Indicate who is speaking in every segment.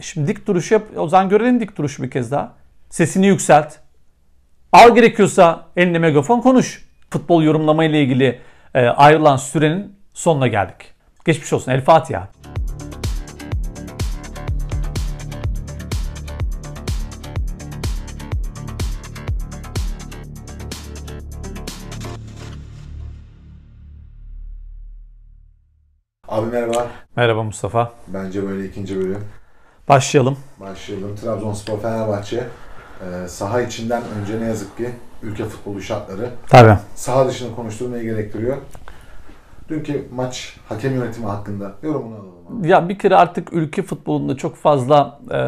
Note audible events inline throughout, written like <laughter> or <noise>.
Speaker 1: Şimdi dik duruş yap. O zaman görelim dik duruş bir kez daha. Sesini yükselt. Al gerekiyorsa eline megafon konuş. Futbol yorumlama ile ilgili e, ayrılan sürenin sonuna geldik. Geçmiş olsun. El Fatiha. Abi merhaba. Merhaba Mustafa.
Speaker 2: Bence böyle ikinci bölüm. Başlayalım. Başlayalım. Trabzonspor Fenerbahçe e, saha içinden önce ne yazık ki ülke futbolu şartları Tabii. saha dışını konuşturmayı gerektiriyor. Dünkü maç hakem yönetimi hakkında yorumunu
Speaker 1: alalım. Abi. Ya bir kere artık ülke futbolunda çok fazla e,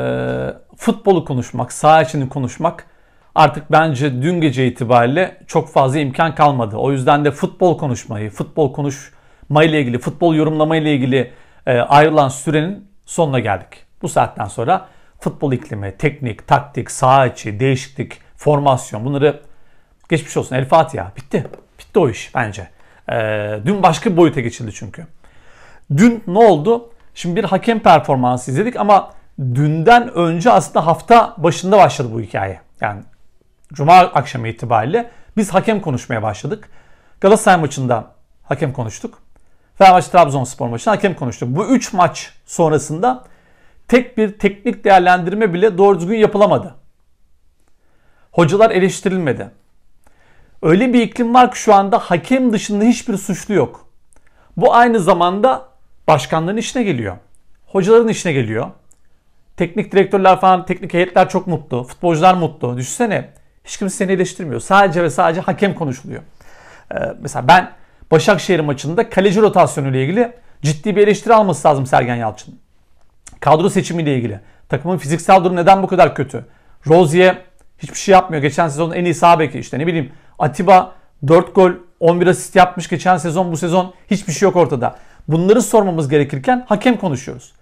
Speaker 1: futbolu konuşmak, saha içini konuşmak artık bence dün gece itibariyle çok fazla imkan kalmadı. O yüzden de futbol konuşmayı, futbol konuşmayla ilgili, futbol yorumlamayla ilgili e, ayrılan sürenin sonuna geldik. Bu saatten sonra futbol iklimi, teknik, taktik, saha içi, değişiklik, formasyon bunları geçmiş olsun. El Fatiha. Bitti. Bitti o iş bence. Ee, dün başka bir boyuta geçildi çünkü. Dün ne oldu? Şimdi bir hakem performansı izledik ama dünden önce aslında hafta başında başladı bu hikaye. Yani cuma akşamı itibariyle biz hakem konuşmaya başladık. Galatasaray maçında hakem konuştuk. Fenerbahçe Trabzonspor maçında hakem konuştuk. Bu 3 maç sonrasında tek bir teknik değerlendirme bile doğru düzgün yapılamadı. Hocalar eleştirilmedi. Öyle bir iklim var ki şu anda hakem dışında hiçbir suçlu yok. Bu aynı zamanda başkanların işine geliyor. Hocaların işine geliyor. Teknik direktörler falan, teknik heyetler çok mutlu. Futbolcular mutlu. Düşünsene hiç kimse seni eleştirmiyor. Sadece ve sadece hakem konuşuluyor. Ee, mesela ben Başakşehir maçında kaleci rotasyonu ile ilgili ciddi bir eleştiri alması lazım Sergen Yalçın'ın. Kadro seçimiyle ilgili. Takımın fiziksel durumu neden bu kadar kötü? Rozier hiçbir şey yapmıyor. Geçen sezonun en iyi sağ beki işte ne bileyim. Atiba 4 gol 11 asist yapmış geçen sezon bu sezon hiçbir şey yok ortada. Bunları sormamız gerekirken hakem konuşuyoruz.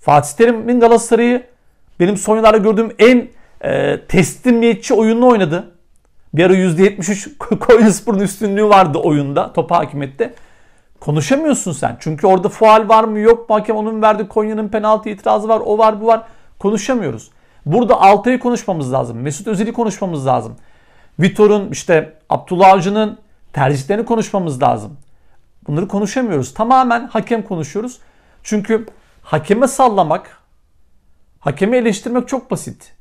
Speaker 1: Fatih Terim'in Galatasaray'ı benim son yıllarda gördüğüm en e, teslimiyetçi oyununu oynadı. Bir ara %73 <laughs> Konyaspor'un üstünlüğü vardı oyunda, topa hakimette. Konuşamıyorsun sen. Çünkü orada faal var mı yok mu hakem onun verdiği Konya'nın penaltı itirazı var o var bu var. Konuşamıyoruz. Burada Altay'ı konuşmamız lazım. Mesut Özil'i konuşmamız lazım. Vitor'un işte Abdullah Avcı'nın tercihlerini konuşmamız lazım. Bunları konuşamıyoruz. Tamamen hakem konuşuyoruz. Çünkü hakeme sallamak, hakemi eleştirmek çok basit.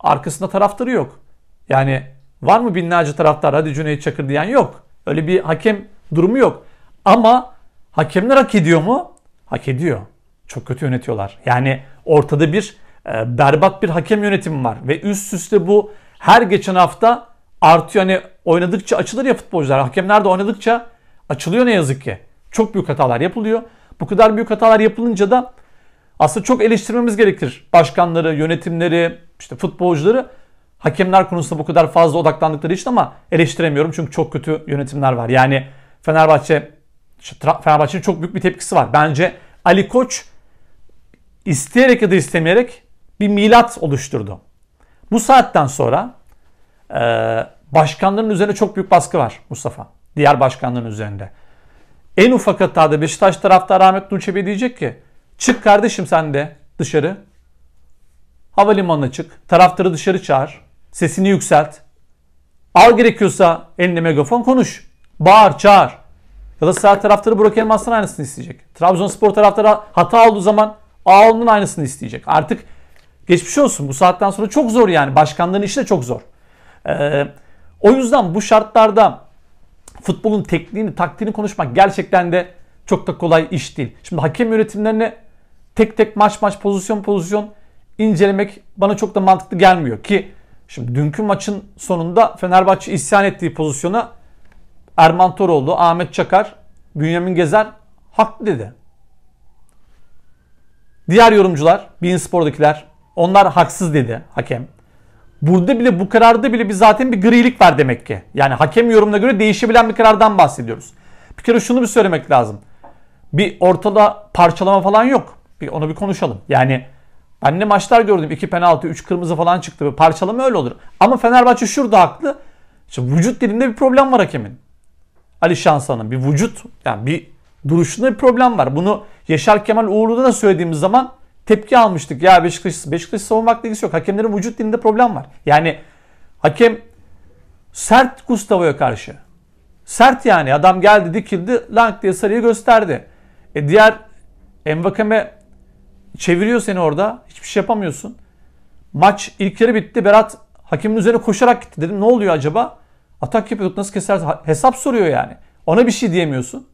Speaker 1: Arkasında taraftarı yok. Yani var mı binlerce taraftar hadi Cüneyt Çakır diyen yok. Öyle bir hakem durumu yok. Ama hakemler hak ediyor mu? Hak ediyor. Çok kötü yönetiyorlar. Yani ortada bir e, berbat bir hakem yönetimi var. Ve üst üste bu her geçen hafta artıyor. Hani oynadıkça açılır ya futbolcular. Hakemler de oynadıkça açılıyor ne yazık ki. Çok büyük hatalar yapılıyor. Bu kadar büyük hatalar yapılınca da aslında çok eleştirmemiz gerekir. Başkanları, yönetimleri, işte futbolcuları hakemler konusunda bu kadar fazla odaklandıkları için ama eleştiremiyorum çünkü çok kötü yönetimler var. Yani Fenerbahçe Fenerbahçe'nin çok büyük bir tepkisi var. Bence Ali Koç isteyerek ya da istemeyerek bir milat oluşturdu. Bu saatten sonra e, başkanların üzerine çok büyük baskı var Mustafa. Diğer başkanların üzerinde. En ufak hatada Beşiktaş tarafta Ahmet Nurçebi diyecek ki çık kardeşim sen de dışarı. Havalimanına çık. Taraftarı dışarı çağır. Sesini yükselt. Al gerekiyorsa eline megafon konuş. Bağır, çağır. Galatasaray taraftarı Burak Elmas'tan aynısını isteyecek. Trabzonspor taraftarı hata olduğu zaman Ağol'un aynısını isteyecek. Artık geçmiş olsun. Bu saatten sonra çok zor yani. Başkanların işi de çok zor. Ee, o yüzden bu şartlarda futbolun tekniğini, taktiğini konuşmak gerçekten de çok da kolay iş değil. Şimdi hakem yönetimlerine tek tek maç maç pozisyon pozisyon incelemek bana çok da mantıklı gelmiyor ki şimdi dünkü maçın sonunda Fenerbahçe isyan ettiği pozisyona Erman Toroğlu, Ahmet Çakar, Bünyamin Gezer haklı dedi. Diğer yorumcular, Bein Spor'dakiler onlar haksız dedi hakem. Burada bile bu kararda bile bir zaten bir grilik var demek ki. Yani hakem yorumuna göre değişebilen bir karardan bahsediyoruz. Bir kere şunu bir söylemek lazım. Bir ortada parçalama falan yok. Bir onu bir konuşalım. Yani ben ne maçlar gördüm. 2 penaltı, üç kırmızı falan çıktı. Bir parçalama öyle olur. Ama Fenerbahçe şurada haklı. Şimdi vücut dilinde bir problem var hakemin. Ali Şansan'ın bir vücut yani bir duruşunda bir problem var. Bunu Yaşar Kemal Uğurlu'da da söylediğimiz zaman tepki almıştık. Ya Beşiktaş, Beşiktaş savunmakla ilgisi yok. Hakemlerin vücut dilinde problem var. Yani hakem sert Gustavo'ya karşı. Sert yani. Adam geldi dikildi lank diye sarıyı gösterdi. E diğer Envakeme çeviriyor seni orada. Hiçbir şey yapamıyorsun. Maç ilk yarı bitti. Berat hakemin üzerine koşarak gitti. Dedim ne oluyor acaba? Atak yapıyorduk nasıl keser? Hesap soruyor yani. Ona bir şey diyemiyorsun.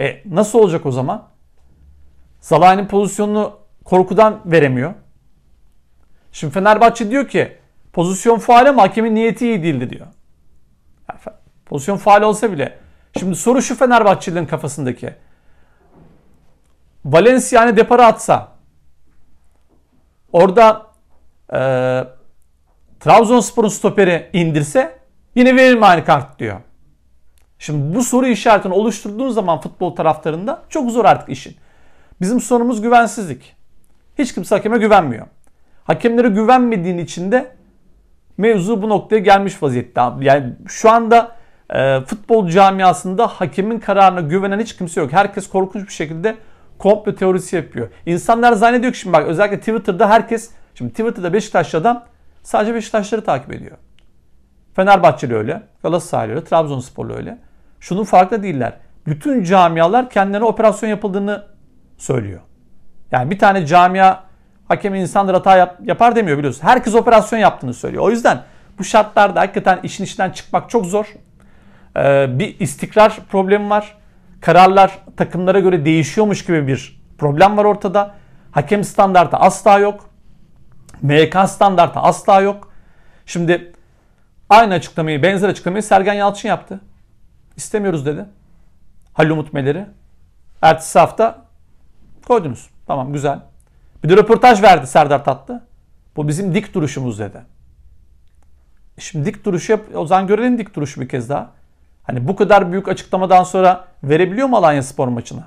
Speaker 1: E nasıl olacak o zaman? Salah'ın pozisyonunu korkudan veremiyor. Şimdi Fenerbahçe diyor ki pozisyon faal ama hakemin niyeti iyi değildi diyor. pozisyon faal olsa bile. Şimdi soru şu Fenerbahçelilerin kafasındaki. Valencia yani depara atsa orada e, Trabzonspor'un stoperi indirse Yine verir mi aynı kart diyor. Şimdi bu soru işaretini oluşturduğun zaman futbol taraftarında çok zor artık işin. Bizim sorumuz güvensizlik. Hiç kimse hakeme güvenmiyor. Hakemlere güvenmediğin için de mevzu bu noktaya gelmiş vaziyette. Yani şu anda e, futbol camiasında hakemin kararına güvenen hiç kimse yok. Herkes korkunç bir şekilde komplo teorisi yapıyor. İnsanlar zannediyor ki şimdi bak özellikle Twitter'da herkes şimdi Twitter'da Beşiktaşlı adam sadece Beşiktaşları takip ediyor. Fenerbahçeli öyle, Galatasaraylı öyle, Trabzonsporlu öyle. Şunun farklı değiller. Bütün camialar kendilerine operasyon yapıldığını söylüyor. Yani bir tane camia hakem insanlar hata yap, yapar demiyor biliyorsun. Herkes operasyon yaptığını söylüyor. O yüzden bu şartlarda hakikaten işin içinden çıkmak çok zor. Ee, bir istikrar problemi var. Kararlar takımlara göre değişiyormuş gibi bir problem var ortada. Hakem standartı asla yok. MK standartı asla yok. Şimdi Aynı açıklamayı, benzer açıklamayı Sergen Yalçın yaptı. İstemiyoruz dedi. Halil Umut Meleri. Ertesi hafta koydunuz. Tamam güzel. Bir de röportaj verdi Serdar Tatlı. Bu bizim dik duruşumuz dedi. E şimdi dik duruş yap. O zaman görelim dik duruşu bir kez daha. Hani bu kadar büyük açıklamadan sonra verebiliyor mu Alanya Spor maçını?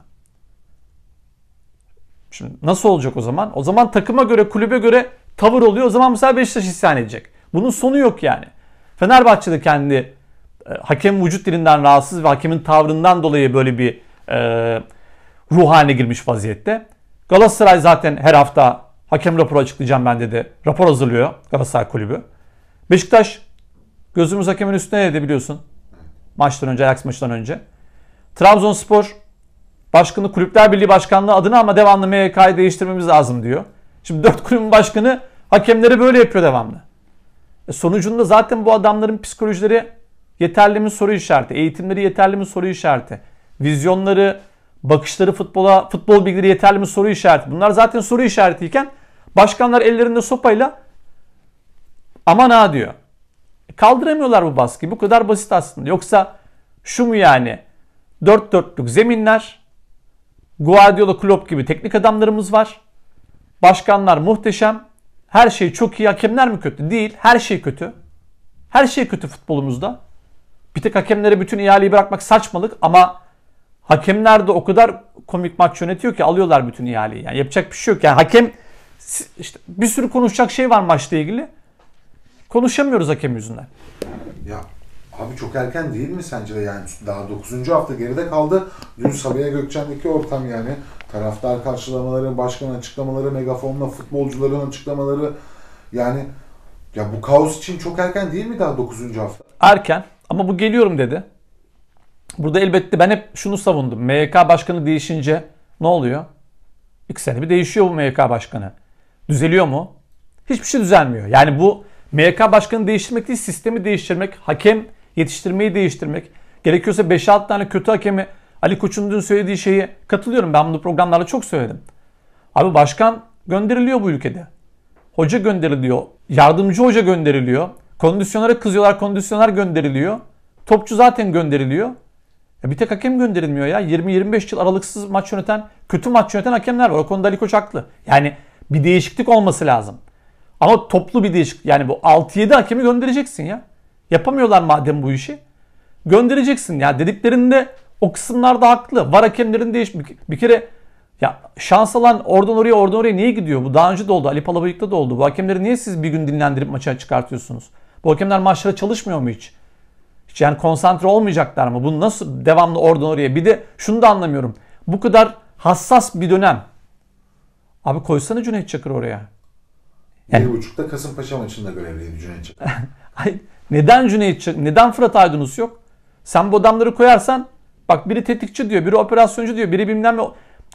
Speaker 1: Şimdi nasıl olacak o zaman? O zaman takıma göre, kulübe göre tavır oluyor. O zaman mesela Beşiktaş isyan edecek. Bunun sonu yok yani. Fenerbahçe de kendi e, hakem vücut dilinden rahatsız ve hakemin tavrından dolayı böyle bir e, ruh haline girmiş vaziyette. Galatasaray zaten her hafta hakem raporu açıklayacağım ben dedi. Rapor hazırlıyor Galatasaray Kulübü. Beşiktaş gözümüz hakemin üstüne dedi biliyorsun. Maçtan önce, Ajax maçtan önce. Trabzonspor başkanı Kulüpler Birliği Başkanlığı adına ama devamlı MYK'yı değiştirmemiz lazım diyor. Şimdi dört kulübün başkanı hakemleri böyle yapıyor devamlı. E sonucunda zaten bu adamların psikolojileri yeterli mi soru işareti, eğitimleri yeterli mi soru işareti, vizyonları, bakışları futbola, futbol bilgileri yeterli mi soru işareti. Bunlar zaten soru işaretiyken başkanlar ellerinde sopayla aman ha diyor. E, kaldıramıyorlar bu baskıyı. Bu kadar basit aslında. Yoksa şu mu yani? Dört dörtlük zeminler, Guardiola, Klopp gibi teknik adamlarımız var. Başkanlar muhteşem. Her şey çok iyi hakemler mi kötü? Değil. Her şey kötü. Her şey kötü futbolumuzda. Bir tek hakemlere bütün ihaleyi bırakmak saçmalık ama hakemler de o kadar komik maç yönetiyor ki alıyorlar bütün ihaleyi. Yani yapacak bir şey yok. Yani hakem işte bir sürü konuşacak şey var maçla ilgili. Konuşamıyoruz hakem yüzünden.
Speaker 2: Ya abi çok erken değil mi sence de yani daha 9. hafta geride kaldı. Dün Sabiha Gökçen'deki ortam yani Taraftar karşılamaları, başkan açıklamaları, megafonla futbolcuların açıklamaları. Yani ya bu kaos için çok erken değil mi daha 9. hafta?
Speaker 1: Erken ama bu geliyorum dedi. Burada elbette ben hep şunu savundum. MYK başkanı değişince ne oluyor? İki sene bir değişiyor bu MYK başkanı. Düzeliyor mu? Hiçbir şey düzelmiyor. Yani bu MYK başkanı değiştirmek değil sistemi değiştirmek, hakem yetiştirmeyi değiştirmek. Gerekiyorsa 5-6 tane kötü hakemi Ali Koç'un dün söylediği şeyi katılıyorum. Ben bunu programlarda çok söyledim. Abi başkan gönderiliyor bu ülkede. Hoca gönderiliyor. Yardımcı hoca gönderiliyor. Kondisyonlara kızıyorlar. Kondisyoner gönderiliyor. Topçu zaten gönderiliyor. Ya bir tek hakem gönderilmiyor ya. 20-25 yıl aralıksız maç yöneten, kötü maç yöneten hakemler var. O konuda Ali Koç haklı. Yani bir değişiklik olması lazım. Ama toplu bir değişiklik. Yani bu 6-7 hakemi göndereceksin ya. Yapamıyorlar madem bu işi. Göndereceksin ya. Dediklerinde o kısımlar da haklı. Var hakemlerin değiş bir, kere ya şans alan oradan oraya oradan oraya niye gidiyor? Bu daha önce de oldu. Ali Palabıyık'ta da oldu. Bu hakemleri niye siz bir gün dinlendirip maça çıkartıyorsunuz? Bu hakemler maçlara çalışmıyor mu hiç? Hiç yani konsantre olmayacaklar mı? Bu nasıl devamlı oradan oraya? Bir de şunu da anlamıyorum. Bu kadar hassas bir dönem. Abi koysana Cüneyt Çakır oraya. Yani. Bir buçukta Kasımpaşa maçında görevliydi Cüneyt Çakır. <laughs> neden Cüneyt Çakır? Neden Fırat Aydınus yok? Sen bu adamları koyarsan Bak biri tetikçi diyor, biri operasyoncu diyor, biri bilmem ne.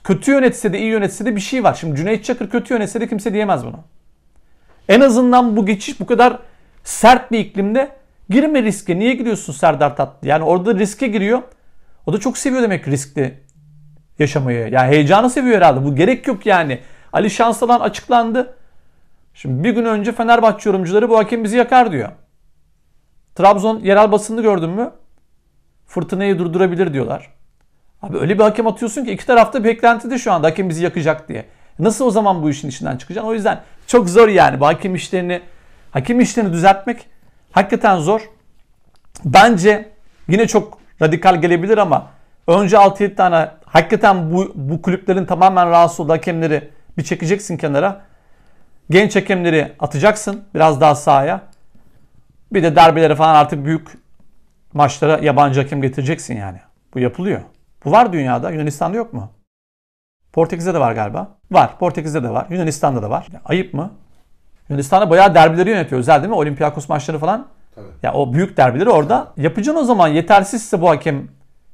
Speaker 1: Kötü yönetse de iyi yönetse de bir şey var. Şimdi Cüneyt Çakır kötü yönetse de kimse diyemez bunu. En azından bu geçiş bu kadar sert bir iklimde girme riske. Niye gidiyorsun Serdar Tatlı? Yani orada riske giriyor. O da çok seviyor demek riskli yaşamayı. Yani heyecanı seviyor herhalde. Bu gerek yok yani. Ali Şansalan açıklandı. Şimdi bir gün önce Fenerbahçe yorumcuları bu hakem bizi yakar diyor. Trabzon yerel basını gördün mü? fırtınayı durdurabilir diyorlar. Abi öyle bir hakem atıyorsun ki iki tarafta beklentide şu anda hakem bizi yakacak diye. Nasıl o zaman bu işin içinden çıkacaksın? O yüzden çok zor yani bu hakem işlerini hakem işlerini düzeltmek hakikaten zor. Bence yine çok radikal gelebilir ama önce 6-7 tane hakikaten bu, bu kulüplerin tamamen rahatsız olduğu hakemleri bir çekeceksin kenara. Genç hakemleri atacaksın biraz daha sahaya. Bir de derbelere falan artık büyük maçlara yabancı hakem getireceksin yani. Bu yapılıyor. Bu var dünyada. Yunanistan'da yok mu? Portekiz'de de var galiba. Var. Portekiz'de de var. Yunanistan'da da var. Ya, ayıp mı? Yunanistan'da bayağı derbileri yönetiyor. Özel değil mi? Olympiakos maçları falan. Tabii. Ya o büyük derbileri orada yapacaksın o zaman. Yetersizse bu hakem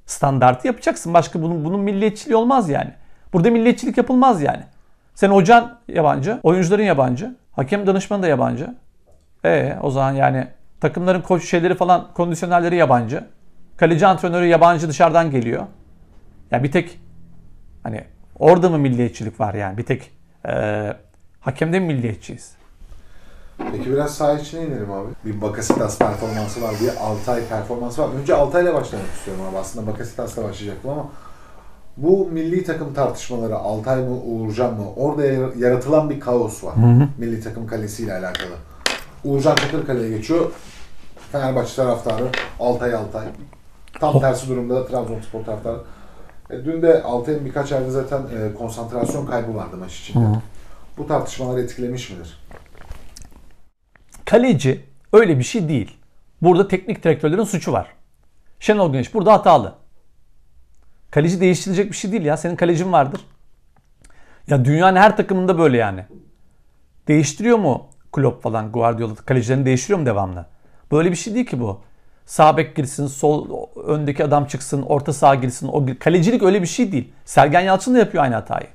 Speaker 1: standartı yapacaksın. Başka bunun, bunun milliyetçiliği olmaz yani. Burada milliyetçilik yapılmaz yani. Sen hocan yabancı, oyuncuların yabancı, hakem danışmanı da yabancı. E o zaman yani Takımların koç şeyleri falan kondisyonerleri yabancı. Kaleci antrenörü yabancı dışarıdan geliyor. Ya yani bir tek hani orada mı milliyetçilik var yani? Bir tek e, hakemde mi milliyetçiyiz?
Speaker 2: Peki biraz sağ içine inelim abi. Bir Bakasitas performansı var, bir Altay performansı var. Önce Altay'la başlamak istiyorum abi. Aslında Bakasitas'la başlayacaktım ama bu milli takım tartışmaları Altay mı Uğurcan mı orada yaratılan bir kaos var. Hı hı. Milli takım kalesiyle alakalı. Uğurcan Takırkale'ye geçiyor. Fenerbahçe taraftarı Altay Altay. Tam oh. tersi durumda da Trabzonspor taraftarı. E, dün de Altay'ın birkaç yerde zaten e, konsantrasyon kaybı vardı maç içinde. Hı. Bu tartışmalar etkilemiş midir?
Speaker 1: Kaleci öyle bir şey değil. Burada teknik direktörlerin suçu var. Şenol Güneş burada hatalı. Kaleci değiştirilecek bir şey değil ya. Senin kalecin vardır. Ya dünyanın her takımında böyle yani. Değiştiriyor mu Klopp falan Guardiola kalecilerini değiştiriyorum devamlı. Böyle bir şey değil ki bu. Sağ bek girsin, sol öndeki adam çıksın, orta sağ girsin. O kalecilik öyle bir şey değil. Sergen Yalçın da yapıyor aynı hatayı.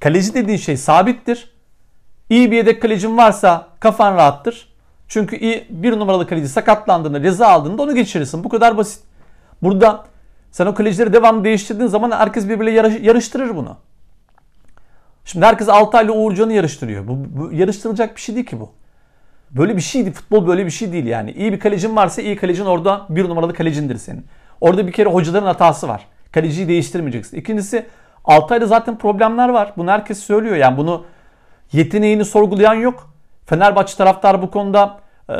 Speaker 1: Kaleci dediğin şey sabittir. İyi bir yedek kalecin varsa kafan rahattır. Çünkü iyi bir numaralı kaleci sakatlandığında, ceza aldığında onu geçirirsin. Bu kadar basit. Burada sen o kalecileri devamlı değiştirdiğin zaman herkes birbiriyle yarıştırır bunu. Şimdi herkes Altay ile Uğurcan'ı yarıştırıyor. Bu, bu yarıştırılacak bir şey değil ki bu. Böyle bir şey değil. Futbol böyle bir şey değil yani. İyi bir kalecin varsa iyi kalecin orada bir numaralı kalecindir senin. Orada bir kere hocaların hatası var. Kaleciyi değiştirmeyeceksin. İkincisi Altay'da zaten problemler var. Bunu herkes söylüyor. Yani bunu yeteneğini sorgulayan yok. Fenerbahçe taraftar bu konuda e,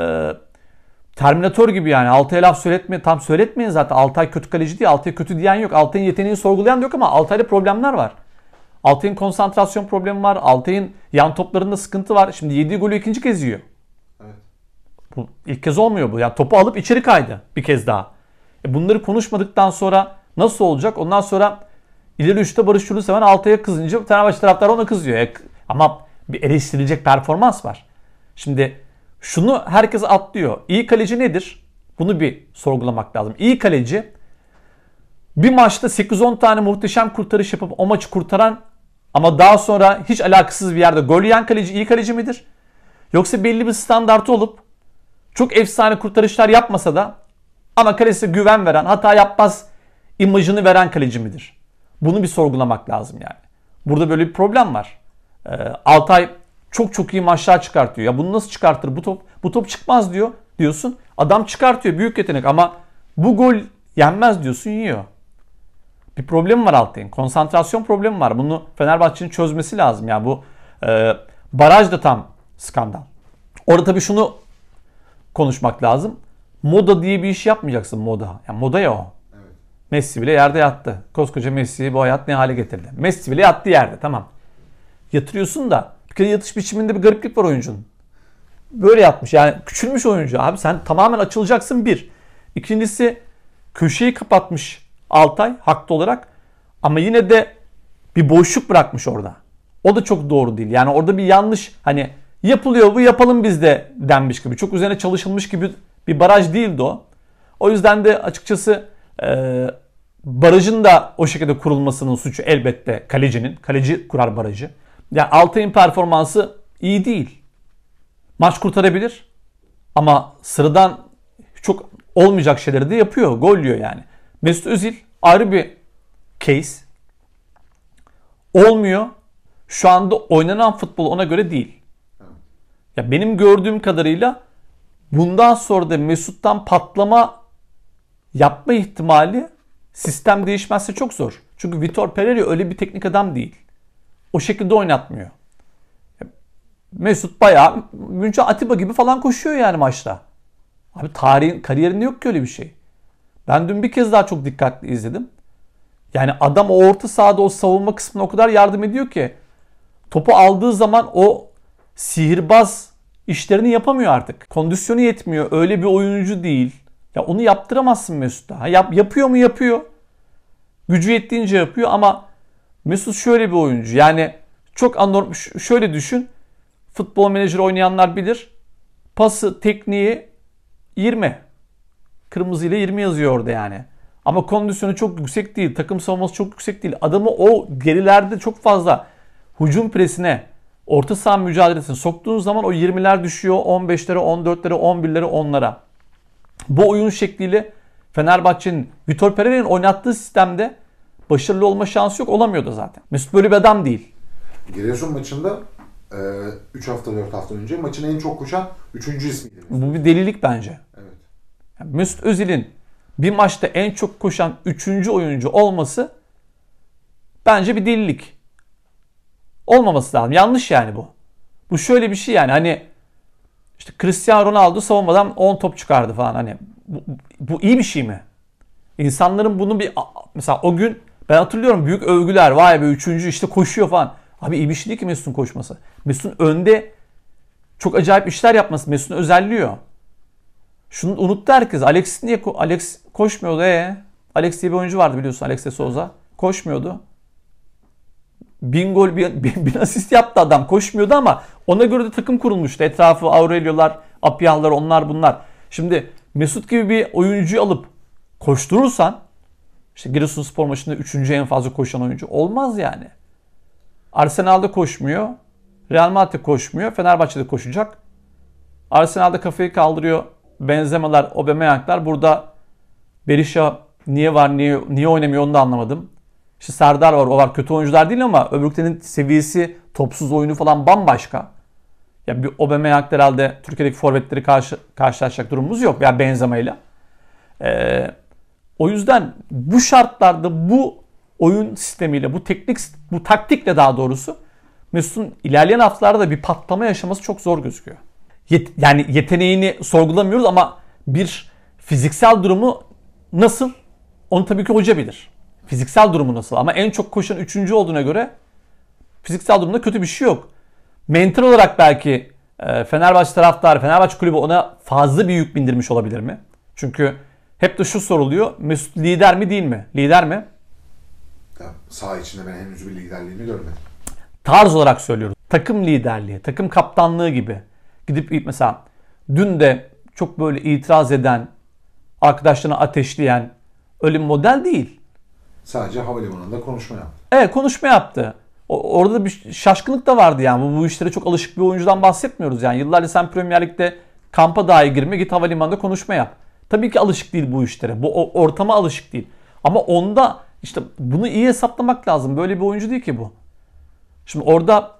Speaker 1: Terminator gibi yani. Altay'a laf söyletme, tam söyletmeyin zaten. Altay kötü kaleci değil. Altay kötü diyen yok. Altay'ın yeteneğini sorgulayan da yok ama Altay'da problemler var. Altay'ın konsantrasyon problemi var. Altay'ın yan toplarında sıkıntı var. Şimdi yediği golü ikinci kez yiyor. Bu ilk kez olmuyor bu. yani topu alıp içeri kaydı bir kez daha. E bunları konuşmadıktan sonra nasıl olacak? Ondan sonra ileri üçte Barış Çuruseven Altay'a kızınca Fenerbahçe taraftarı ona kızıyor. E, ama bir eleştirilecek performans var. Şimdi şunu herkes atlıyor. İyi kaleci nedir? Bunu bir sorgulamak lazım. İyi kaleci bir maçta 8-10 tane muhteşem kurtarış yapıp o maçı kurtaran ama daha sonra hiç alakasız bir yerde gol yiyen kaleci iyi kaleci midir? Yoksa belli bir standartı olup çok efsane kurtarışlar yapmasa da ama kalesi güven veren, hata yapmaz imajını veren kaleci midir? Bunu bir sorgulamak lazım yani. Burada böyle bir problem var. E, Altay çok çok iyi maçlar çıkartıyor. Ya bunu nasıl çıkartır? Bu top bu top çıkmaz diyor diyorsun. Adam çıkartıyor. Büyük yetenek ama bu gol yenmez diyorsun yiyor bir problem var Altay'ın. Konsantrasyon problemi var. Bunu Fenerbahçe'nin çözmesi lazım. Yani bu e, baraj da tam skandal. Orada tabii şunu konuşmak lazım. Moda diye bir iş yapmayacaksın moda. Yani moda ya o. Messi bile yerde yattı. Koskoca Messi bu hayat ne hale getirdi. Messi bile yattı yerde tamam. Yatırıyorsun da bir kere yatış biçiminde bir gariplik var oyuncunun. Böyle yatmış yani küçülmüş oyuncu abi sen tamamen açılacaksın bir. İkincisi köşeyi kapatmış Altay haklı olarak. Ama yine de bir boşluk bırakmış orada. O da çok doğru değil. Yani orada bir yanlış hani yapılıyor bu yapalım biz de denmiş gibi. Çok üzerine çalışılmış gibi bir baraj değildi o. O yüzden de açıkçası e, barajın da o şekilde kurulmasının suçu elbette kalecinin. Kaleci kurar barajı. Yani Altay'ın performansı iyi değil. Maç kurtarabilir ama sıradan çok olmayacak şeyleri de yapıyor. Gol yiyor yani. Mesut Özil ayrı bir case. Olmuyor. Şu anda oynanan futbol ona göre değil. Ya benim gördüğüm kadarıyla bundan sonra da Mesut'tan patlama yapma ihtimali sistem değişmezse çok zor. Çünkü Vitor Pereira öyle bir teknik adam değil. O şekilde oynatmıyor. Mesut bayağı München Atiba gibi falan koşuyor yani maçta. Abi tarihin kariyerinde yok ki öyle bir şey. Ben dün bir kez daha çok dikkatli izledim. Yani adam o orta sahada o savunma kısmına o kadar yardım ediyor ki topu aldığı zaman o sihirbaz işlerini yapamıyor artık. Kondisyonu yetmiyor. Öyle bir oyuncu değil. Ya onu yaptıramazsın Mesut daha. Yap, yapıyor mu yapıyor. Gücü yettiğince yapıyor ama Mesut şöyle bir oyuncu. Yani çok anorm şöyle düşün. Futbol menajeri oynayanlar bilir. Pası, tekniği 20. Kırmızı ile 20 yazıyor orada yani. Ama kondisyonu çok yüksek değil. Takım savunması çok yüksek değil. Adamı o gerilerde çok fazla hücum presine, orta saha mücadelesine soktuğun zaman o 20'ler düşüyor. 15'lere, 14'lere, 11'lere, 10'lara. Bu oyun şekliyle Fenerbahçe'nin, Vitor Pereira'nın oynattığı sistemde başarılı olma şansı yok. Olamıyordu zaten. Mesut böyle bir adam değil. Giresun
Speaker 2: maçında 3 e, hafta 4 hafta önce maçın en çok koşan 3. ismiydi.
Speaker 1: Bu bir delilik bence. Mesut Özil'in bir maçta en çok koşan 3. oyuncu olması bence bir dillik Olmaması lazım. Yanlış yani bu. Bu şöyle bir şey yani hani işte Cristiano Ronaldo savunmadan 10 top çıkardı falan hani bu, bu iyi bir şey mi? İnsanların bunu bir mesela o gün ben hatırlıyorum büyük övgüler vay be üçüncü işte koşuyor falan. Abi iyi bir şey değil ki Mesut'un koşması. Mesut'un önde çok acayip işler yapması Mesut'un özelliyor. Şunu unuttu herkes. Alex niye ko- Alex koşmuyordu ee? Alex diye bir oyuncu vardı biliyorsun Alex de Souza. Koşmuyordu. Bin gol, bin, bin, bin asist yaptı adam. Koşmuyordu ama ona göre de takım kurulmuştu. Etrafı Aurelio'lar, Apiyahlar, onlar bunlar. Şimdi Mesut gibi bir oyuncuyu alıp koşturursan işte Giresun spor maçında 3. en fazla koşan oyuncu olmaz yani. Arsenal'da koşmuyor. Real Madrid koşmuyor. Fenerbahçe'de koşacak. Arsenal'da kafayı kaldırıyor. Benzemalar, Aubameyang'lar burada Berisha niye var, niye, niye oynamıyor onu da anlamadım. İşte Serdar var, o var. Kötü oyuncular değil ama öbürklerinin seviyesi, topsuz oyunu falan bambaşka. Ya bir Aubameyang herhalde Türkiye'deki forvetleri karşı, karşılaşacak durumumuz yok. Veya Benzema ile. Ee, o yüzden bu şartlarda bu oyun sistemiyle, bu teknik, bu taktikle daha doğrusu Mesut'un ilerleyen haftalarda bir patlama yaşaması çok zor gözüküyor yet, yani yeteneğini sorgulamıyoruz ama bir fiziksel durumu nasıl? Onu tabii ki hoca bilir. Fiziksel durumu nasıl? Ama en çok koşan üçüncü olduğuna göre fiziksel durumda kötü bir şey yok. Mental olarak belki e, Fenerbahçe taraftarı, Fenerbahçe kulübü ona fazla bir yük bindirmiş olabilir mi? Çünkü hep de şu soruluyor. Mesut lider mi değil mi? Lider mi?
Speaker 2: Ya, sağ içinde ben henüz bir liderliğini görmedim.
Speaker 1: Tarz olarak söylüyorum. Takım liderliği, takım kaptanlığı gibi. Gidip mesela dün de çok böyle itiraz eden, arkadaşlarına ateşleyen öyle bir model değil.
Speaker 2: Sadece havalimanında konuşma yaptı.
Speaker 1: Evet konuşma yaptı. Orada bir şaşkınlık da vardı yani. Bu, bu işlere çok alışık bir oyuncudan bahsetmiyoruz yani. Yıllarca sen Premier Lig'de kampa dahi girme git havalimanında konuşma yap. Tabii ki alışık değil bu işlere. Bu ortama alışık değil. Ama onda işte bunu iyi hesaplamak lazım. Böyle bir oyuncu değil ki bu. Şimdi orada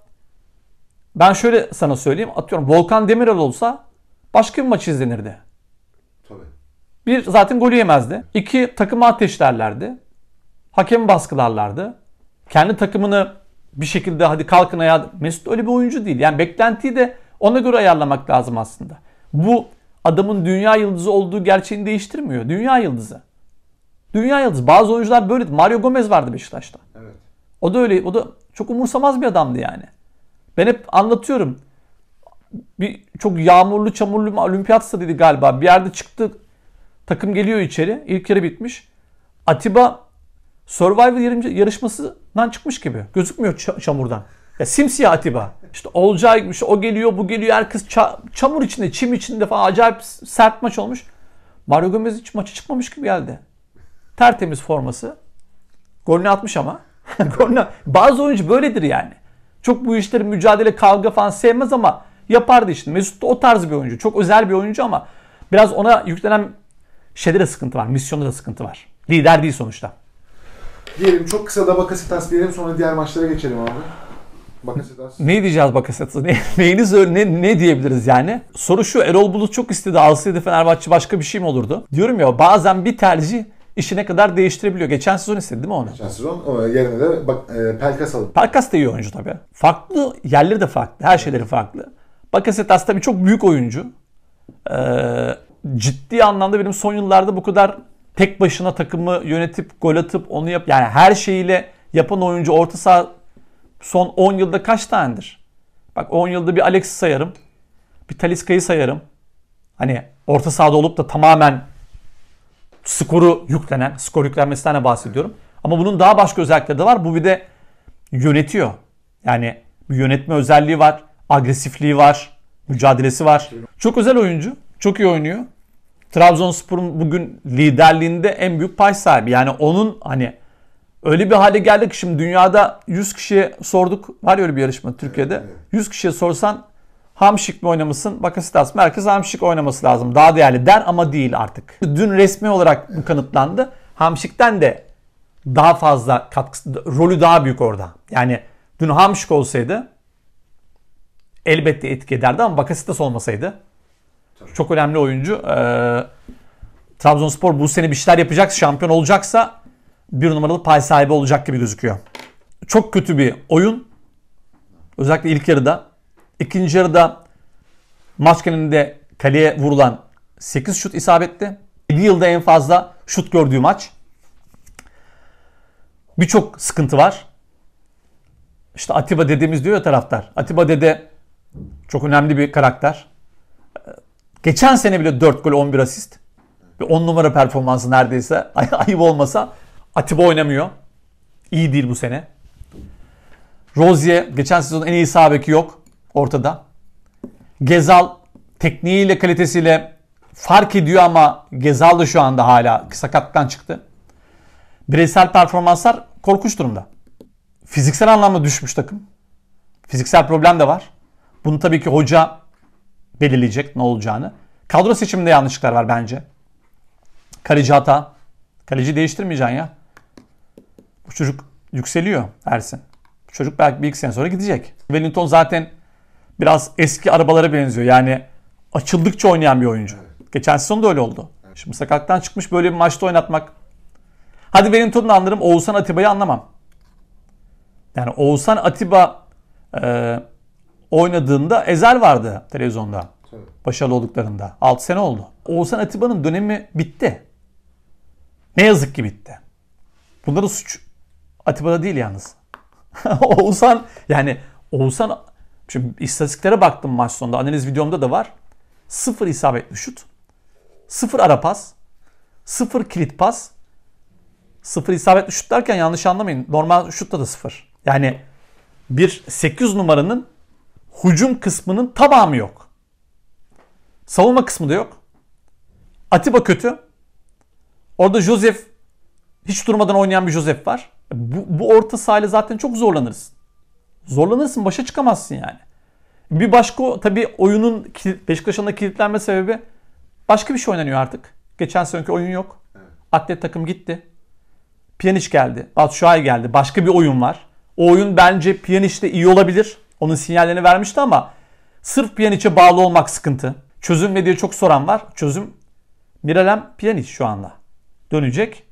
Speaker 1: ben şöyle sana söyleyeyim. Atıyorum Volkan Demirel olsa başka bir maç izlenirdi. Tabii. Bir zaten gol yemezdi. İki takımı ateşlerlerdi. Hakemi baskılarlardı. Kendi takımını bir şekilde hadi kalkın ayağa. Mesut öyle bir oyuncu değil. Yani beklentiyi de ona göre ayarlamak lazım aslında. Bu adamın dünya yıldızı olduğu gerçeğini değiştirmiyor. Dünya yıldızı. Dünya yıldızı. Bazı oyuncular böyle. Mario Gomez vardı Beşiktaş'ta. Evet. O da öyle. O da çok umursamaz bir adamdı yani. Ben hep anlatıyorum. Bir, çok yağmurlu çamurlu olimpiyat stadıydı galiba. Bir yerde çıktı. Takım geliyor içeri. İlk yarı bitmiş. Atiba Survivor yarışmasından çıkmış gibi. Gözükmüyor çamurdan. Ya simsiyah Atiba. İşte olacakmış, o geliyor, bu geliyor. Herkes ça- çamur içinde, çim içinde falan acayip sert maç olmuş. Mario Gomez hiç maça çıkmamış gibi geldi. Tertemiz forması. Golünü atmış ama. <laughs> Golünü... Bazı oyuncu böyledir yani. Çok bu işleri mücadele, kavga falan sevmez ama yapardı işte. Mesut da o tarz bir oyuncu. Çok özel bir oyuncu ama biraz ona yüklenen şeyde de sıkıntı var. Misyonda da sıkıntı var. Lider değil sonuçta.
Speaker 2: Diyelim çok kısa da Bakasitas diyelim sonra diğer maçlara geçelim abi. Bakasitas.
Speaker 1: Ne diyeceğiz Bakasetas'a? Ne, <laughs> neyini söyle, ne, ne diyebiliriz yani? Soru şu Erol Bulut çok istedi alsaydı Fenerbahçe başka bir şey mi olurdu? Diyorum ya bazen bir tercih işine kadar değiştirebiliyor. Geçen sezon istedi değil mi onu? Geçen sezon o yerine de bak, e, Pelkas alın. Pelkas da iyi oyuncu tabii. Farklı yerleri de farklı. Her şeyleri farklı. Bakasetas tabii çok büyük oyuncu. Ee, ciddi anlamda benim son yıllarda bu kadar tek başına takımı yönetip gol atıp onu yap yani her şeyiyle yapan oyuncu orta saha son 10 yılda kaç tanedir? Bak 10 yılda bir Alex'i sayarım. Bir Taliska'yı sayarım. Hani orta sahada olup da tamamen skoru yüklenen, skor yüklenmesinden bahsediyorum. Ama bunun daha başka özellikleri de var. Bu bir de yönetiyor. Yani bir yönetme özelliği var, agresifliği var, mücadelesi var. Çok özel oyuncu, çok iyi oynuyor. Trabzonspor'un bugün liderliğinde en büyük pay sahibi. Yani onun hani öyle bir hale geldik şimdi dünyada 100 kişiye sorduk. Var ya öyle bir yarışma Türkiye'de. 100 kişiye sorsan Hamşik mi oynamışsın? Bakasitas merkez Hamşik oynaması lazım. Daha değerli der ama değil artık. Dün resmi olarak bu kanıtlandı. Hamşik'ten de daha fazla katkısı, rolü daha büyük orada. Yani dün Hamşik olsaydı elbette etki ederdi ama Bakasitas olmasaydı. Çok önemli oyuncu. Ee, Trabzonspor bu sene bir şeyler yapacak, şampiyon olacaksa bir numaralı pay sahibi olacak gibi gözüküyor. Çok kötü bir oyun. Özellikle ilk yarıda İkinci yarıda maç genelinde kaleye vurulan 8 şut isabetli. bir yılda en fazla şut gördüğü maç. Birçok sıkıntı var. İşte Atiba dedemiz diyor ya taraftar. Atiba dede çok önemli bir karakter. Geçen sene bile 4 gol 11 asist. Ve 10 numara performansı neredeyse ay- <laughs> ayıp olmasa Atiba oynamıyor. İyi değil bu sene. Rozier geçen sezon en iyi sağ beki yok ortada. Gezal tekniğiyle kalitesiyle fark ediyor ama Gezal da şu anda hala sakatlıktan çıktı. Bireysel performanslar korkunç durumda. Fiziksel anlamda düşmüş takım. Fiziksel problem de var. Bunu tabii ki hoca belirleyecek ne olacağını. Kadro seçiminde yanlışlıklar var bence. Kaleci hata. Kaleci değiştirmeyeceksin ya. Bu çocuk yükseliyor Ersin. Bu çocuk belki bir iki sene sonra gidecek. Wellington zaten biraz eski arabalara benziyor. Yani açıldıkça oynayan bir oyuncu. Geçen sezon da öyle oldu. Şimdi sakattan çıkmış böyle bir maçta oynatmak. Hadi Wellington'u anlarım Oğuzhan Atiba'yı anlamam. Yani Oğuzhan Atiba e, oynadığında Ezel vardı televizyonda. Başarılı olduklarında. 6 sene oldu. Oğuzhan Atiba'nın dönemi bitti. Ne yazık ki bitti. Bunların suç Atiba'da değil yalnız. <laughs> Oğuzhan yani Oğuzhan Şimdi istatistiklere baktım maç sonunda. Analiz videomda da var. Sıfır isabetli şut. Sıfır ara pas. Sıfır kilit pas. Sıfır isabetli şut derken yanlış anlamayın. Normal şutta da sıfır. Yani bir 8 numaranın hücum kısmının tamamı yok. Savunma kısmı da yok. Atiba kötü. Orada Joseph hiç durmadan oynayan bir Joseph var. Bu, bu orta sahayla zaten çok zorlanırız. Zorlanırsın, başa çıkamazsın yani. Bir başka tabii oyunun kilit, Beşiktaş'ın da kilitlenme sebebi başka bir şey oynanıyor artık. Geçen seneki oyun yok. Atlet takım gitti. Pjanic geldi. Batshuayi geldi. Başka bir oyun var. O oyun bence Pjanic'te iyi olabilir. Onun sinyallerini vermişti ama sırf Pjanic'e bağlı olmak sıkıntı. Çözüm ne diye çok soran var. Çözüm Miralem Pjanic şu anda. Dönecek.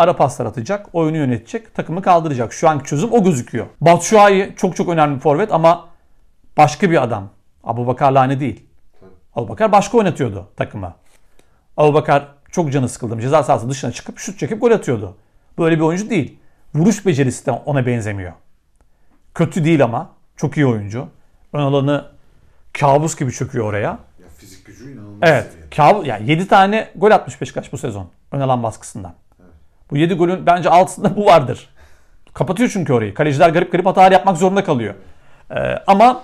Speaker 1: Ara paslar atacak, oyunu yönetecek, takımı kaldıracak. Şu anki çözüm o gözüküyor. Batshuayi çok çok önemli bir forvet ama başka bir adam. Abu Bakar Lani değil. Abu Bakar başka oynatıyordu takımı. Abu Bakar çok canı sıkıldım. Ceza sahası dışına çıkıp şut çekip gol atıyordu. Böyle bir oyuncu değil. Vuruş becerisi de ona benzemiyor. Kötü değil ama. Çok iyi oyuncu. Ön alanı kabus gibi çöküyor oraya. Ya fizik gücü inanılmaz. Evet. Kabus, yani 7 tane gol atmış Beşiktaş bu sezon. Ön alan baskısından. Bu 7 golün bence altında bu vardır. Kapatıyor çünkü orayı. Kaleciler garip garip hatalar yapmak zorunda kalıyor. Ee, ama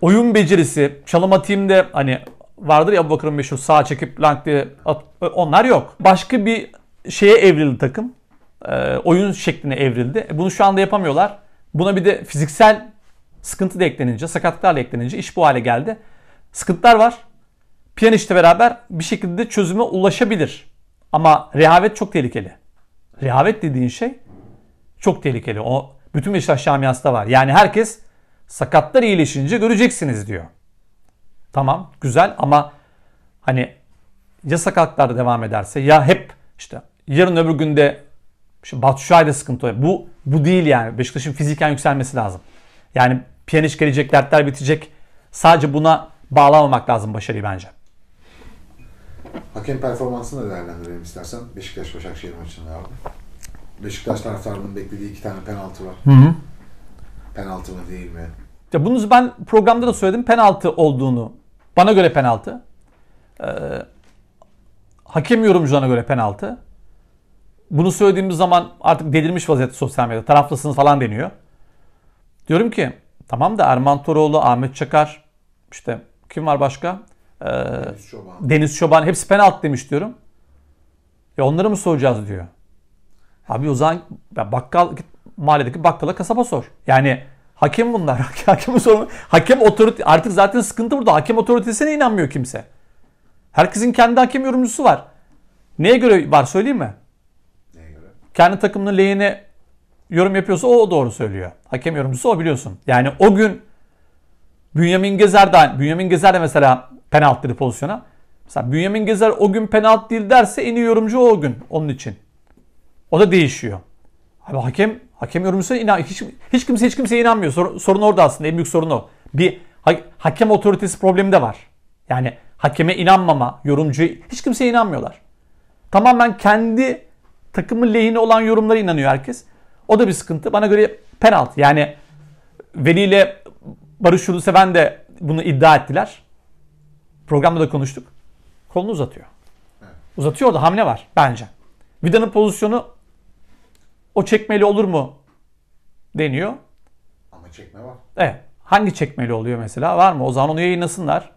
Speaker 1: oyun becerisi, çalım atayımda hani vardır ya Bakır'ın meşhur sağ çekip lank diye at, onlar yok. Başka bir şeye evrildi takım. Ee, oyun şekline evrildi. E, bunu şu anda yapamıyorlar. Buna bir de fiziksel sıkıntı da eklenince, sakatlıklar da eklenince iş bu hale geldi. Sıkıntılar var. Piyanişle beraber bir şekilde çözüme ulaşabilir. Ama rehavet çok tehlikeli. Rehavet dediğin şey çok tehlikeli. O bütün Beşiktaş camiasında var. Yani herkes sakatlar iyileşince göreceksiniz diyor. Tamam güzel ama hani ya sakatlar devam ederse ya hep işte yarın öbür günde işte Batu Şuay'da sıkıntı oluyor. Bu, bu değil yani. Beşiktaş'ın fiziken yükselmesi lazım. Yani Piyaniş gelecek, dertler bitecek. Sadece buna bağlamamak lazım başarıyı bence.
Speaker 2: Hakem performansını da değerlendirelim istersen. Beşiktaş-Başakşehir maçında abi. Beşiktaş taraftarının beklediği iki tane penaltı var. Hı hı. Penaltı mı değil mi?
Speaker 1: Ya bunu ben programda da söyledim. Penaltı olduğunu. Bana göre penaltı. Ee, hakem yorumcularına göre penaltı. Bunu söylediğimiz zaman artık delirmiş vaziyette sosyal medyada. Taraflısınız falan deniyor. Diyorum ki tamam da Erman Toroğlu, Ahmet Çakar, işte kim var başka? Ee, Deniz Çoban. Deniz Çoban hepsi penaltı demiş diyorum. Ya onları mı soracağız diyor. Abi o zaman ya bakkal git mahalledeki bakkala kasaba sor. Yani hakim bunlar. <laughs> hakim sorun. hakim otorite artık zaten sıkıntı burada. hakim otoritesine inanmıyor kimse. Herkesin kendi hakem yorumcusu var. Neye göre var söyleyeyim mi? Neye göre? Kendi takımının lehine yorum yapıyorsa o doğru söylüyor. Hakem yorumcusu o biliyorsun. Yani o gün Bünyamin Gezer'den, Bünyamin Gezer de mesela penaltıları pozisyona. Mesela Bünyamin Gezer o gün penaltı değil derse en iyi yorumcu o gün onun için. O da değişiyor. Abi hakem hakem yorumcusuna inan hiç, hiç kimse hiç kimseye inanmıyor. Sor, sorun orada aslında en büyük sorun o. Bir ha, hakem otoritesi problemi de var. Yani hakeme inanmama, yorumcuya hiç kimseye inanmıyorlar. Tamamen kendi takımın lehine olan yorumlara inanıyor herkes. O da bir sıkıntı. Bana göre penaltı. Yani Veli ile Barış Yurdu seven de bunu iddia ettiler. Programda da konuştuk. Kolunu uzatıyor. Uzatıyor da hamle var bence. Vida'nın pozisyonu o çekmeli olur mu deniyor.
Speaker 2: Ama çekme var.
Speaker 1: Evet. Hangi çekmeli oluyor mesela? Var mı? O zaman onu yayınlasınlar.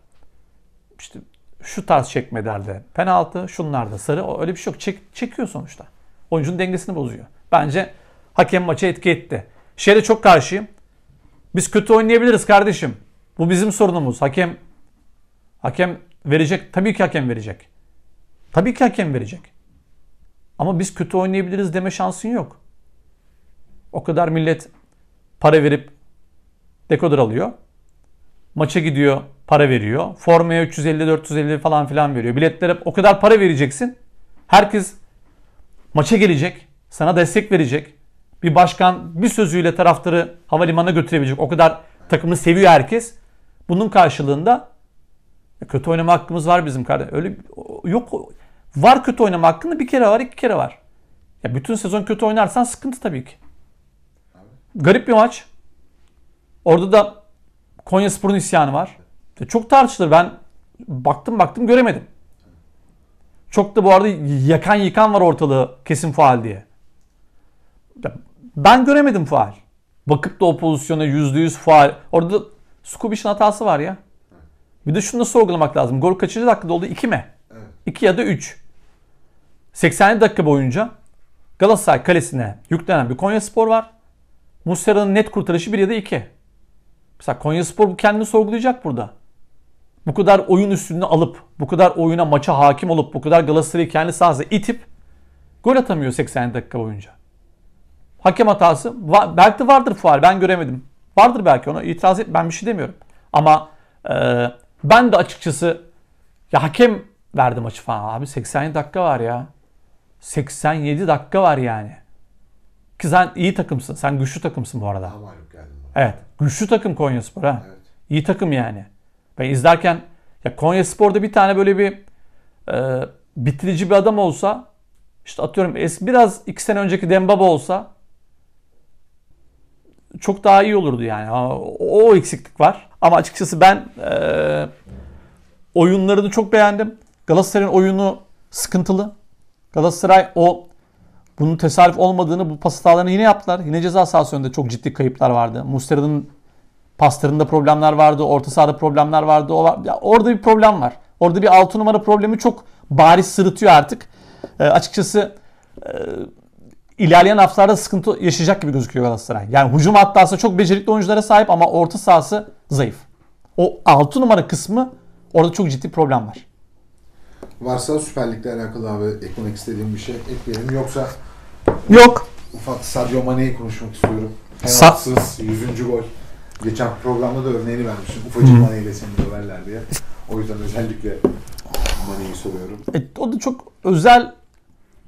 Speaker 1: İşte şu tarz çekme derdi, penaltı, şunlar da sarı. Öyle bir şey yok. Çek, çekiyor sonuçta. Oyuncunun dengesini bozuyor. Bence hakem maça etki etti. Şeye çok karşıyım. Biz kötü oynayabiliriz kardeşim. Bu bizim sorunumuz. Hakem Hakem verecek. Tabii ki hakem verecek. Tabii ki hakem verecek. Ama biz kötü oynayabiliriz deme şansın yok. O kadar millet para verip dekoder alıyor. Maça gidiyor, para veriyor. Formaya 350-450 falan filan veriyor. Biletlere o kadar para vereceksin. Herkes maça gelecek. Sana destek verecek. Bir başkan bir sözüyle taraftarı havalimanına götürebilecek. O kadar takımı seviyor herkes. Bunun karşılığında e, kötü oynama hakkımız var bizim kardeşim. Öyle yok var kötü oynama hakkında bir kere var, iki kere var. Ya bütün sezon kötü oynarsan sıkıntı tabii ki. Garip bir maç. Orada da Konya Spor'un isyanı var. E, çok tartışılır. Ben baktım baktım göremedim. Çok da bu arada yakan yıkan var ortalığı kesin faal diye. Ben göremedim faal. Bakıp da o pozisyona yüzde yüz faal. Orada Skubiş'in hatası var ya. Bir de şunu da sorgulamak lazım. Gol kaçıncı dakikada oldu? 2 mi? 2 ya da 3. 80 dakika boyunca Galatasaray kalesine yüklenen bir Konya Spor var. Muslera'nın net kurtarışı 1 ya da 2. Mesela Konya Spor kendini sorgulayacak burada. Bu kadar oyun üstünü alıp, bu kadar oyuna maça hakim olup, bu kadar Galatasaray'ı kendi sahasına itip gol atamıyor 80 dakika boyunca. Hakem hatası. Va- belki vardır fuar. Ben göremedim. Vardır belki ona. itiraz et. Ben bir şey demiyorum. Ama e, ben de açıkçası ya hakem verdim maçı falan. Abi 87 dakika var ya. 87 dakika var yani. Ki sen iyi takımsın. Sen güçlü takımsın bu arada. Evet. Güçlü takım Konya Spor ha. İyi takım yani. Ben izlerken ya Konya Spor'da bir tane böyle bir e, bitirici bir adam olsa işte atıyorum es biraz iki sene önceki Dembaba olsa çok daha iyi olurdu yani. O, o eksiklik var. Ama açıkçası ben e, oyunlarını çok beğendim. Galatasaray'ın oyunu sıkıntılı. Galatasaray o bunun tesadüf olmadığını bu pas hatalarını yine yaptılar. Yine ceza sahası önünde çok ciddi kayıplar vardı. Mustera'nın paslarında problemler vardı. Orta sahada problemler vardı. O var. ya orada bir problem var. Orada bir 6 numara problemi çok bariz sırıtıyor artık. E, açıkçası e, ilerleyen haftalarda sıkıntı yaşayacak gibi gözüküyor Galatasaray. Yani hücum hattası çok becerikli oyunculara sahip ama orta sahası zayıf. O 6 numara kısmı orada çok ciddi problem var.
Speaker 2: Varsa Süper Lig'le alakalı abi eklemek istediğim bir şey ekleyelim. Yoksa Yok. Ufak Sadio Mane'yi konuşmak istiyorum. Penaltısız Sa- 100. gol. Geçen programda da örneğini vermiştim. Ufacık hmm. Mane ile seni döverler diye. O yüzden özellikle Mane'yi soruyorum.
Speaker 1: E, o da çok özel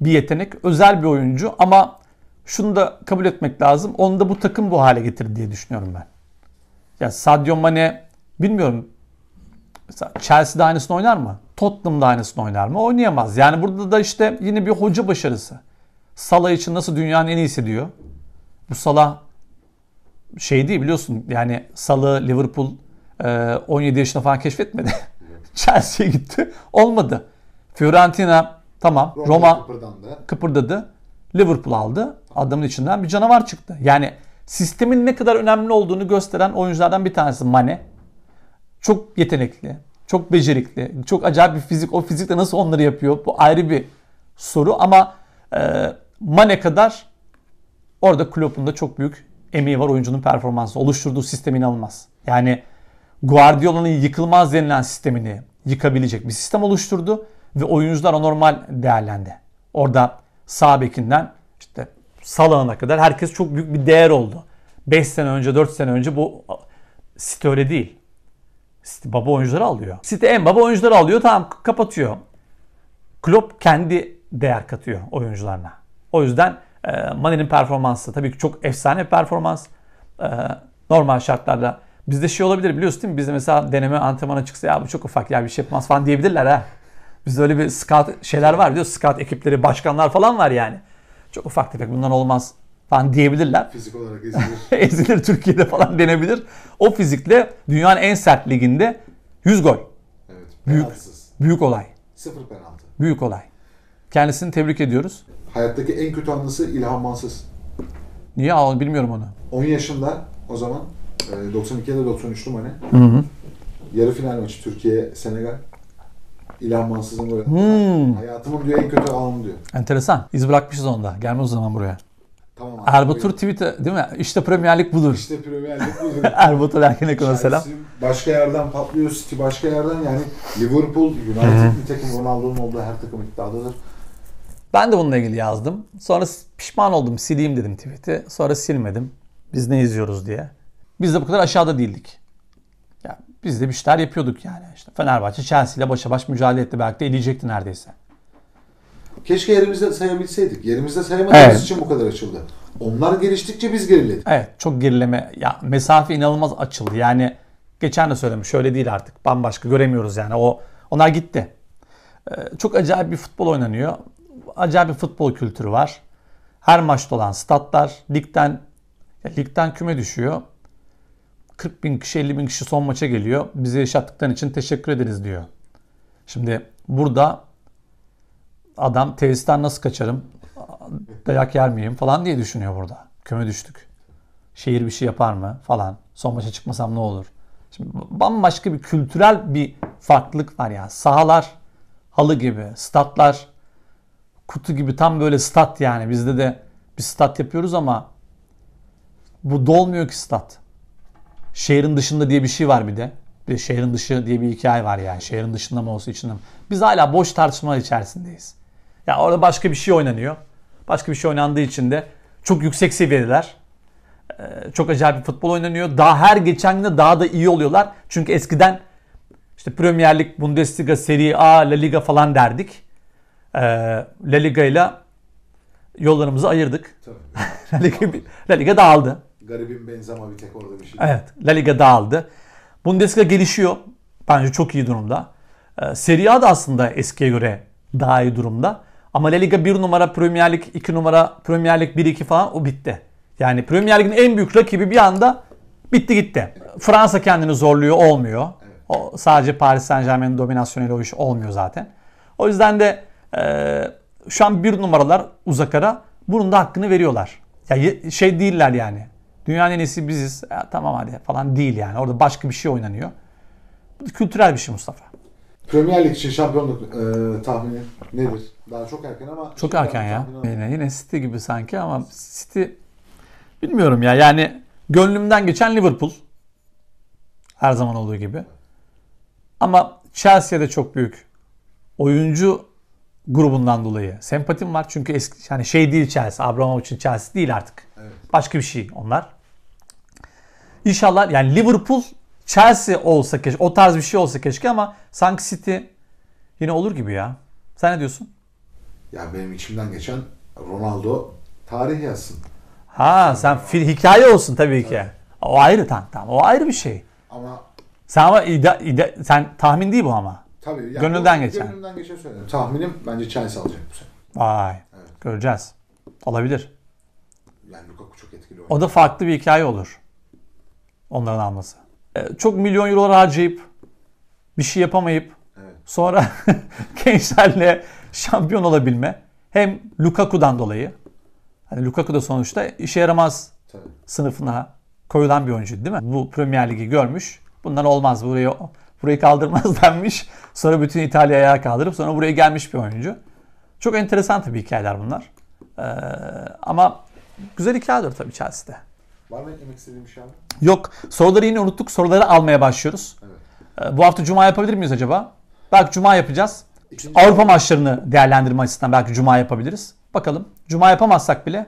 Speaker 1: bir yetenek, özel bir oyuncu ama şunu da kabul etmek lazım. Onu da bu takım bu hale getirdi diye düşünüyorum ben. Ya Sadio Mane bilmiyorum mesela Chelsea'de aynısını oynar mı? Tottenham'da aynısını oynar mı? Oynayamaz. Yani burada da işte yine bir hoca başarısı. Salah için nasıl dünyanın en iyisi diyor. Bu Salah şey değil biliyorsun yani Salah Liverpool 17 e, yaşında falan keşfetmedi. <laughs> Chelsea'ye gitti. Olmadı. Fiorentina Tamam Roma, Roma kıpırdandı. kıpırdadı. Liverpool aldı. Adamın içinden bir canavar çıktı. Yani sistemin ne kadar önemli olduğunu gösteren oyunculardan bir tanesi Mane. Çok yetenekli, çok becerikli, çok acayip bir fizik. O fizikle nasıl onları yapıyor? Bu ayrı bir soru ama e, Mane kadar orada Klopp'un da çok büyük emeği var oyuncunun performansı. Oluşturduğu sistem inanılmaz. Yani Guardiola'nın yıkılmaz denilen sistemini yıkabilecek bir sistem oluşturdu ve oyuncular normal değerlendi. Orada sağ bekinden işte salağına kadar herkes çok büyük bir değer oldu. 5 sene önce, 4 sene önce bu City öyle değil. City baba oyuncuları alıyor. City en baba oyuncuları alıyor tamam kapatıyor. Klopp kendi değer katıyor oyuncularına. O yüzden e, Mane'nin performansı tabii ki çok efsane bir performans. E, normal şartlarda bizde şey olabilir biliyorsun değil mi? Bizde mesela deneme antrenmana çıksa ya bu çok ufak ya bir şey yapmaz falan diyebilirler ha. Bizde öyle bir scout şeyler var diyor. Scout ekipleri, başkanlar falan var yani. Çok ufak tefek bundan olmaz falan diyebilirler. Fizik olarak ezilir. <laughs> ezilir Türkiye'de falan denebilir. O fizikle dünyanın en sert liginde 100 gol. Evet. Büyük, büyük olay.
Speaker 2: Sıfır penaltı.
Speaker 1: Büyük olay. Kendisini tebrik ediyoruz.
Speaker 2: Hayattaki en kötü anısı İlhan Mansız.
Speaker 1: Niye ağlı bilmiyorum onu.
Speaker 2: 10 yaşında o zaman 92'de ya da Hı hı. Yarı final maçı Türkiye Senegal. İlhan Mansız'ın böyle. Hmm. Hayatımın diyor en kötü anım diyor.
Speaker 1: Enteresan. İz bırakmışız onda. Gelme o zaman buraya. Tamam abi. Erbatur tweet değil mi? İşte Premier Lig budur. İşte Premier Lig <laughs> budur. Erbatur Erkenekon'a selam.
Speaker 2: Başka yerden patlıyor City başka yerden yani Liverpool, United nitekim Ronaldo'nun
Speaker 1: olduğu her takım iddiadadır. Ben de bununla ilgili yazdım. Sonra pişman oldum sileyim dedim tweet'i. Sonra silmedim. Biz ne izliyoruz diye. Biz de bu kadar aşağıda değildik. Biz de bir şeyler yapıyorduk yani. İşte Fenerbahçe Chelsea ile başa baş mücadele etti. Belki de eleyecekti neredeyse.
Speaker 2: Keşke yerimizde sayabilseydik. Yerimizde sayamadığımız evet. için bu kadar açıldı. Onlar geliştikçe biz geriledik.
Speaker 1: Evet çok gerileme. Ya mesafe inanılmaz açıldı. Yani geçen de söylemiş şöyle değil artık. Bambaşka göremiyoruz yani. O onlar gitti. Ee, çok acayip bir futbol oynanıyor. Acayip bir futbol kültürü var. Her maçta olan statlar ligden ligden küme düşüyor. 40 bin kişi 50 bin kişi son maça geliyor. Bizi yaşattıkların için teşekkür ederiz diyor. Şimdi burada adam tevisten nasıl kaçarım, dayak yer miyim falan diye düşünüyor burada. Köme düştük. Şehir bir şey yapar mı falan. Son maça çıkmasam ne olur. Şimdi bambaşka bir kültürel bir farklılık var ya. Sahalar halı gibi, statlar kutu gibi tam böyle stat yani. Bizde de bir stat yapıyoruz ama bu dolmuyor ki stat. Şehrin dışında diye bir şey var bir de. Bir şehrin dışı diye bir hikaye var yani. Şehrin dışında mı olsun içinde mi? Biz hala boş tartışmalar içerisindeyiz. Ya orada başka bir şey oynanıyor. Başka bir şey oynandığı için de çok yüksek seviyedeler. Ee, çok acayip bir futbol oynanıyor. Daha her geçen gün daha da iyi oluyorlar. Çünkü eskiden işte Premier Lig, Bundesliga, Serie A, La Liga falan derdik. Ee, La Liga ile yollarımızı ayırdık. <laughs> La Liga, La Liga dağıldı
Speaker 2: garibim Benzema bir tek orada bir şey. Evet.
Speaker 1: La Liga dağıldı. Bundesliga gelişiyor. Bence çok iyi durumda. Ee, Serie A da aslında eskiye göre daha iyi durumda. Ama La Liga 1 numara, Premier Lig 2 numara, Premier Lig 1-2 falan o bitti. Yani Premier Lig'in en büyük rakibi bir anda bitti gitti. Fransa kendini zorluyor olmuyor. O sadece Paris Saint Germain'in dominasyonuyla o iş olmuyor zaten. O yüzden de e, şu an bir numaralar uzakara bunun da hakkını veriyorlar. Ya yani şey değiller yani. Dünyanın en biziz. E, tamam hadi falan değil yani. Orada başka bir şey oynanıyor. Bu da kültürel bir şey Mustafa.
Speaker 2: Premier Lig için şampiyonluk e, tahmini nedir? Daha çok erken ama...
Speaker 1: Çok erken ya. Yine, yine City gibi sanki ama City... Bilmiyorum ya yani gönlümden geçen Liverpool. Her zaman olduğu gibi. Ama de çok büyük oyuncu grubundan dolayı sempatim var. Çünkü eski yani şey değil Chelsea. için Chelsea değil artık. Evet. Başka bir şey onlar. İnşallah yani Liverpool Chelsea olsa keşke o tarz bir şey olsa keşke ama sanki City yine olur gibi ya. Sen ne diyorsun? Ya benim içimden geçen Ronaldo tarih yazsın. Ha sen fil hikaye olsun tabii ki. Evet. O ayrı tamam, tamam o ayrı bir şey. Ama sen ama ide, ide, sen tahmin değil bu ama. Tabii. Yani gönlünden geçen.
Speaker 2: Gönlümden geçen söyledim. Tahminim bence Chelsea alacak bu sene.
Speaker 1: Vay. Evet. Göreceğiz. Olabilir. Yani Lukaku çok etkili oynuyor. O da farklı bir hikaye olur onların alması. E, çok milyon eurolar harcayıp bir şey yapamayıp sonra <laughs> gençlerle şampiyon olabilme. Hem Lukaku'dan dolayı. Hani Lukaku da sonuçta işe yaramaz Tabii. sınıfına koyulan bir oyuncu değil mi? Bu Premier Ligi görmüş. Bundan olmaz burayı burayı kaldırmaz <laughs> denmiş. Sonra bütün İtalya'ya ayağa kaldırıp sonra buraya gelmiş bir oyuncu. Çok enteresan tabii hikayeler bunlar. Ee, ama güzel hikayeler tabii Chelsea'de.
Speaker 2: Var mı eklemek istediğim bir şey abi?
Speaker 1: Yok. Soruları yine unuttuk. Soruları almaya başlıyoruz. Evet. Ee, bu hafta Cuma yapabilir miyiz acaba? Belki Cuma yapacağız. İkinci Avrupa hafta. maçlarını değerlendirme açısından belki Cuma yapabiliriz. Bakalım. Cuma yapamazsak bile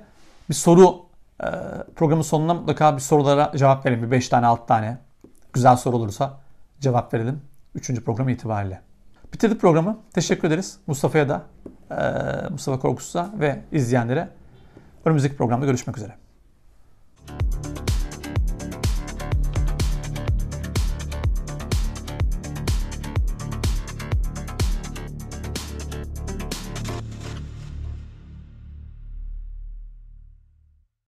Speaker 1: bir soru e, programın sonuna mutlaka bir sorulara cevap verelim. Bir 5 tane 6 tane güzel soru olursa cevap verelim. 3. program itibariyle. Bitirdik programı. Teşekkür ederiz. Mustafa'ya da, e, Mustafa Korkusu'za ve izleyenlere. Önümüzdeki programda görüşmek üzere. Thank you